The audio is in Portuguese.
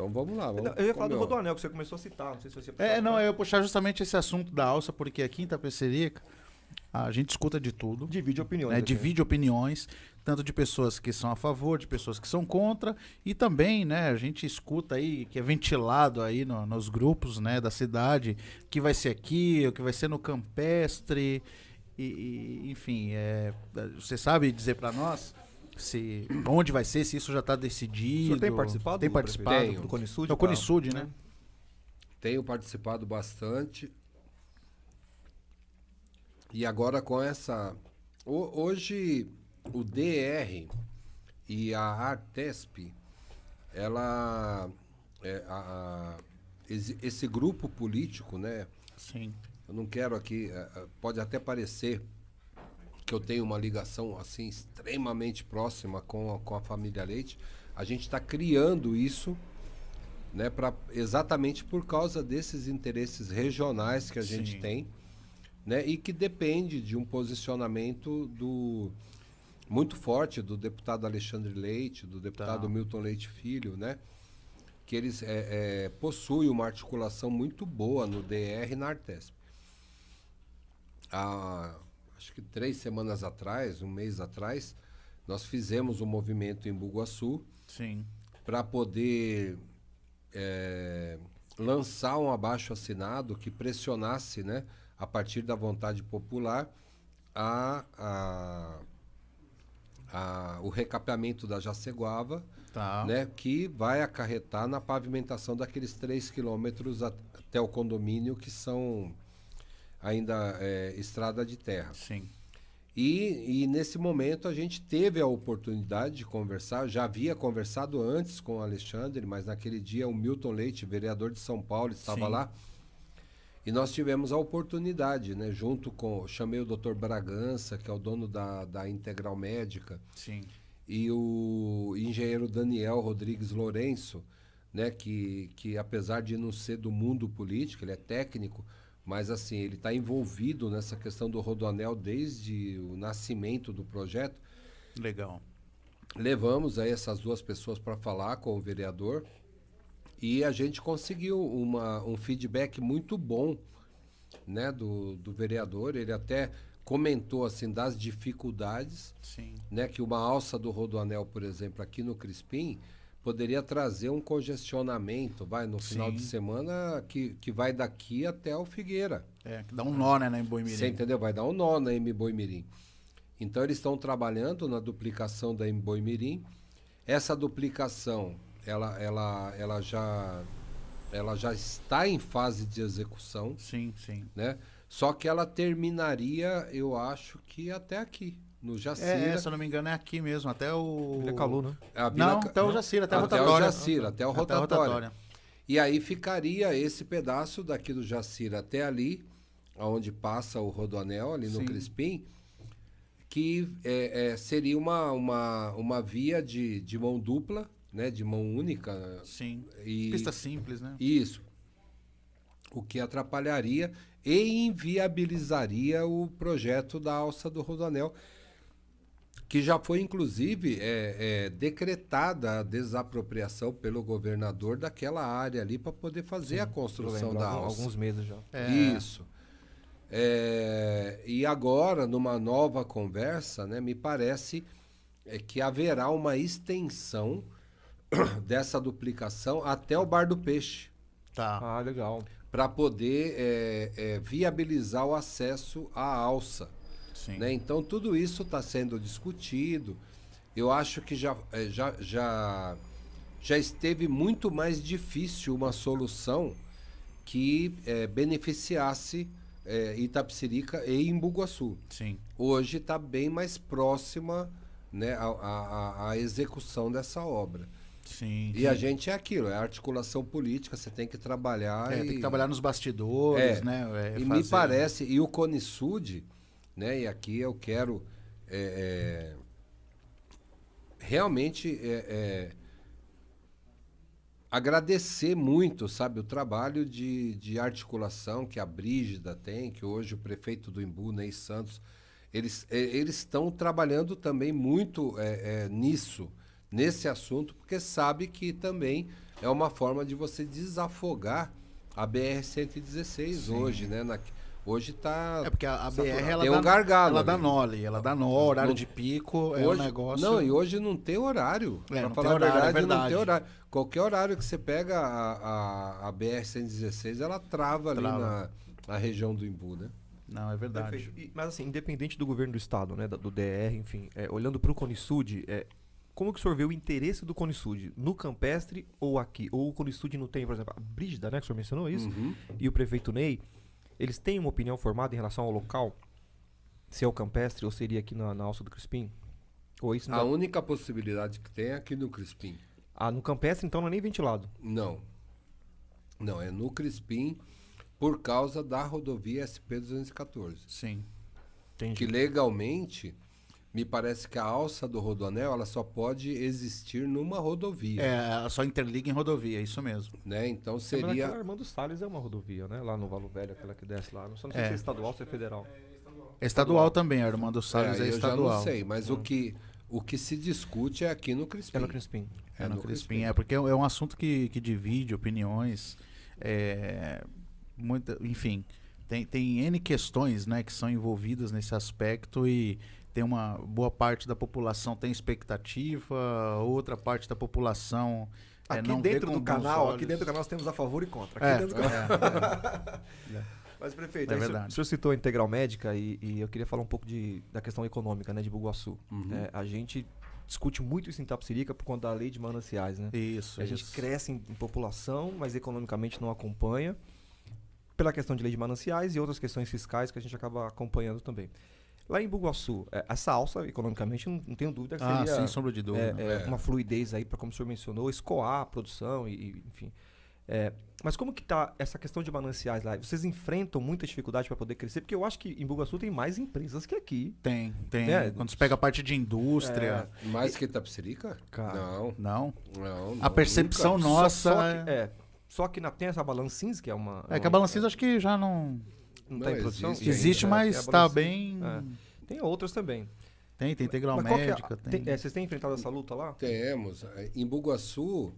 Então vamos lá. Vamos eu ia falar do Rodoanel, que você começou a citar. Não sei se você É, não, eu ia puxar justamente esse assunto da alça, porque aqui em Tapecerica a gente escuta de tudo. Divide opiniões. Né? Divide opiniões, tanto de pessoas que são a favor, de pessoas que são contra. E também, né, a gente escuta aí, que é ventilado aí no, nos grupos né, da cidade, que vai ser aqui, o que vai ser no campestre. E, e, enfim, é, você sabe dizer para nós se onde vai ser, se isso já está decidido. Você tem participado? Tem participado do Cone Sud? É o então? Cone Sud, né? É. Tenho participado bastante. E agora com essa hoje o DR e a Artesp, ela é, a, a, esse, esse grupo político, né? Sim. Eu não quero aqui, é, é, pode até parecer que eu tenho uma ligação assim extremamente próxima com a, com a família Leite, a gente está criando isso né, pra, exatamente por causa desses interesses regionais que a gente Sim. tem né, e que depende de um posicionamento do muito forte do deputado Alexandre Leite, do deputado tá. Milton Leite Filho, né, que eles é, é, possuem uma articulação muito boa no DR e na Artesp. A, acho que três semanas atrás, um mês atrás, nós fizemos um movimento em Bugaçu. Sim. Para poder é, lançar um abaixo assinado que pressionasse, né, a partir da vontade popular, a, a, a o recapeamento da Jaceguava, tá. né, que vai acarretar na pavimentação daqueles três quilômetros até o condomínio que são ainda é, estrada de terra. Sim. E, e, nesse momento a gente teve a oportunidade de conversar, já havia conversado antes com o Alexandre, mas naquele dia o Milton Leite, vereador de São Paulo, estava Sim. lá. E nós tivemos a oportunidade, né? Junto com. Chamei o Dr. Bragança, que é o dono da, da Integral Médica. Sim. E o engenheiro Daniel Rodrigues Lourenço, né? Que, que apesar de não ser do mundo político, ele é técnico, mas assim, ele está envolvido nessa questão do Rodoanel desde o nascimento do projeto. Legal. Levamos aí essas duas pessoas para falar com o vereador e a gente conseguiu uma, um feedback muito bom né, do, do vereador. Ele até comentou assim das dificuldades, Sim. né, que uma alça do Rodoanel, por exemplo, aqui no Crispim, poderia trazer um congestionamento, vai, no Sim. final de semana, que, que vai daqui até o Figueira. É, que dá um nó, né, na Mboimirim. Você entendeu? Vai dar um nó na Mboimirim. Então, eles estão trabalhando na duplicação da Mboimirim. Essa duplicação, ela, ela, ela já ela já está em fase de execução. Sim, sim. Né? Só que ela terminaria, eu acho que até aqui. No Jacira. É, é, se eu não me engano, é aqui mesmo, até o. Vila Calu, né? É a Vila... Não, até o Jacira, até, até a rotatória. O Jacira, até o rotatória. Até a rotatória. E aí ficaria esse pedaço daqui do Jacira até ali, aonde passa o Rodoanel, ali Sim. no Crispim, que é, é, seria uma, uma, uma via de, de mão dupla, né? De mão única. Sim. E... Pista simples, né? Isso. O que atrapalharia e inviabilizaria o projeto da alça do Rodoanel que já foi inclusive é, é, decretada a desapropriação pelo governador daquela área ali para poder fazer Sim, a construção da alça. Alguns meses já. É. Isso. É, e agora, numa nova conversa, né, me parece é, que haverá uma extensão dessa duplicação até o Bar do Peixe. Tá. Ah, legal. Para poder é, viabilizar o acesso à alça. Né? Então, tudo isso está sendo discutido. Eu acho que já, eh, já, já, já esteve muito mais difícil uma solução que é, beneficiasse é, eh, Itapsirica e Imbuguaçu. Sim. Hoje está bem mais próxima né, a, a, a execução dessa obra. Sim, e a gente é aquilo, é articulação política, você tem que trabalhar. É, e... Tem que trabalhar nos bastidores, é, né? É, e fazer... me parece, e o Sud, né? E aqui eu quero é, é realmente é, é, agradecer muito, sabe, o trabalho de, de articulação que a Brígida tem, que hoje o prefeito do Imbu, Ney Santos, eles é, eles estão trabalhando também muito é, é, nisso, nesse assunto, porque sabe que também é uma forma de você desafogar a BR-116 hoje, né, na, Hoje tá. É porque a, a BR ela tem dá, um gargalo. Ela dá nole, ela dá nó, horário de pico, hoje, é um negócio. Não, e hoje não tem horário. É, pra falar horário, a verdade, é verdade, não tem horário. Qualquer horário que você pega a, a, a BR-116, ela trava, trava, ali na, na região do Imbu, né? Não, é verdade. E, mas assim, independente do governo do estado, né, do DR, enfim, é, olhando para o Cone Sud, é, como que o senhor vê o interesse do Cone Sud no campestre ou aqui? Ou o Cone Sud não tem, por exemplo, a Brígida, né, que o senhor mencionou isso, uhum. e o prefeito Ney, eles têm uma opinião formada em relação ao local? Se é o campestre ou seria aqui na, na Alça do Crispim? Ou isso não? A única possibilidade que tem é aqui no Crispim. Ah, no campestre então não é nem ventilado? Não. Não, é no Crispim por causa da rodovia SP 214. Sim. Entendi. Que legalmente me parece que a alça do rodoanel ela só pode existir numa rodovia. É, só interliga em rodovia, é isso mesmo. Né? Então seria. É, a Armando Salles é uma rodovia, né? Lá no Valo Velho, aquela que desce lá. Não sei é. se é estadual ou se é federal. É, é, é estadual também, a Armando Salles é, é estadual. Eu já não sei, mas hum. o que. O que se discute é aqui no Crispim. É no Crispim. É, no, no Crispim. Crispim. É porque é um assunto que, que divide opiniões. É, muita, enfim, tem, tem N questões né, que são envolvidas nesse aspecto e tem uma boa parte da população tem expectativa, outra parte da população é, aqui é, dentro do canal, olhos. aqui dentro do canal nós temos a favor e contra. É, é, é, é, Mas prefeito, é aí, verdade. O senhor citou a Integral Médica e, e, eu queria falar um pouco de, da questão econômica, né, de Buguaçu. Uhum. É, a gente discute muito isso em Tapsirica por conta da lei de mananciais, né? Isso. A isso. gente cresce em, em população, mas economicamente não acompanha pela questão de lei de mananciais e outras questões fiscais que a gente acaba acompanhando também. Lá em Bugaçu, essa é, alça, economicamente, não, tenho dúvida que ah, seria... Ah, sem sombra de dúvida. É, é. Uma fluidez aí, para como o senhor mencionou, escoar a produção e, e enfim... É, mas como que tá essa questão de mananciais lá? Vocês enfrentam muita dificuldade para poder crescer? Porque eu acho que em Bugaçu tem mais empresas que aqui. Tem, tem. Né? Quando você pega a parte de indústria. É. Mais que Itapsirica? não. Não? Não. não a percepção nunca. nossa... Só, só é que, é, só que na, tem essa Balancins, que é uma... É, uma, que a Balancins é. acho que já não... Não, não tem tá existe produção? existe, é, mas está bem. É. Tem outras também. Tem, tem integral mas é médica. É, tem. é, vocês têm enfrentado essa luta lá? Temos. É, em Bugaçu,